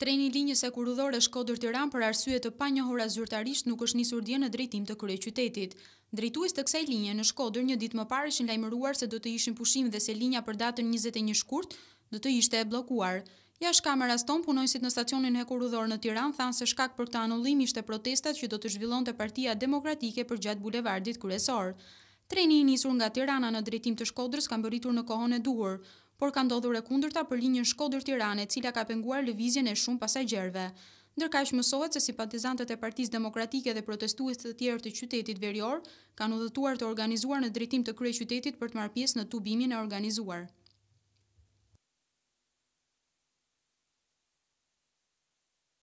Treni linjës e kurudhore shkodër tiran për arsye të pa hora zyrtarisht nuk është një dje në drejtim të kërë qytetit. Drejtuis të kësaj linje në shkodër një ditë më parë ishin lajmëruar se do të ishin pushim dhe se linja për datën 21 shkurt do të ishte e blokuar. Jash kameras ton punojësit në stacionin e kurudhore në Tiran thanë se shkak për këta anullim ishte protestat që do të zhvillon të partia demokratike për gjatë bulevardit kërësor. Treni i njësur nga Tirana në drejtim të shkodrës kam bëritur në kohone duhur, por ka ndodhur e kundërta për linjën Shkodër Tiranë, e cila ka penguar lëvizjen e shumë pasagjerëve. Ndërkaq mësohet se simpatizantët e Partisë Demokratike dhe protestuesit të tjerë të qytetit verior kanë udhëtuar të organizuar në drejtim të kryeqytetit për të marrë pjesë në tubimin e organizuar.